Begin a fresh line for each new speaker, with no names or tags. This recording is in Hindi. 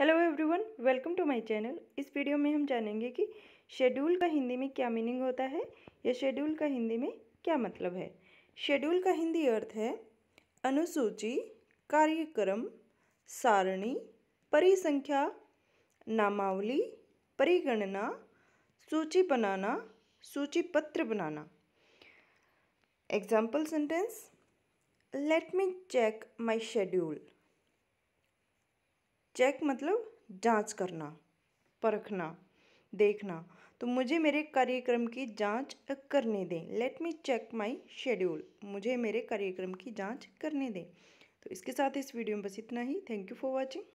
hello everyone welcome to my channel इस वीडियो में हम जानेंगे कि शेड्यूल का हिंदी में क्या मीनिंग होता है या शेड्यूल का हिंदी में क्या मतलब है शेड्यूल का हिंदी अर्थ है अनुसूची कार्यक्रम सारणी परिसंख्या नामावली परिगणना सूची बनाना सूची पत्र बनाना example sentence let me check my schedule check मतलब जांच करना परखना देखना तो मुझे मेरे कार्यक्रम की जांच करने दें let me check my schedule मुझे मेरे कार्यक्रम की जांच करने दें तो इसके साथ इस वीडियो में बस इतना ही थैंक यू फॉर वाचिंग